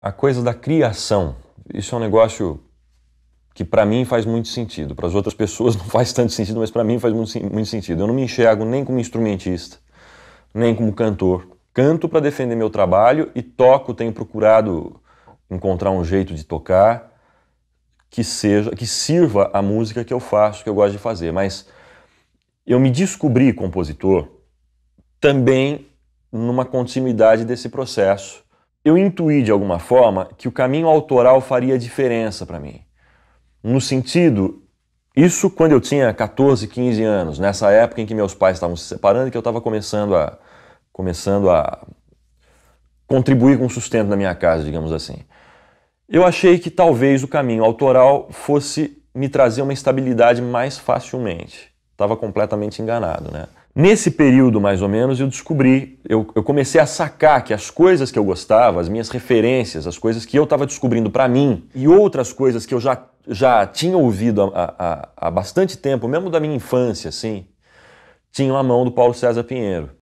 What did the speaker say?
a coisa da criação. Isso é um negócio que para mim faz muito sentido. Para as outras pessoas não faz tanto sentido, mas para mim faz muito, muito sentido. Eu não me enxergo nem como instrumentista, nem como cantor. Canto para defender meu trabalho e toco, tenho procurado encontrar um jeito de tocar que seja, que sirva a música que eu faço, que eu gosto de fazer, mas eu me descobri compositor também numa continuidade desse processo eu intuí de alguma forma que o caminho autoral faria diferença para mim. No sentido, isso quando eu tinha 14, 15 anos, nessa época em que meus pais estavam se separando e que eu estava começando a começando a contribuir com o sustento da minha casa, digamos assim. Eu achei que talvez o caminho autoral fosse me trazer uma estabilidade mais facilmente. Estava completamente enganado, né? Nesse período, mais ou menos, eu descobri, eu, eu, comecei a sacar que as coisas que eu gostava, as minhas referências, as coisas que eu estava descobrindo para mim e outras coisas que eu já, já tinha ouvido há, há, há bastante tempo, mesmo da minha infância, assim, tinham a mão do Paulo César Pinheiro.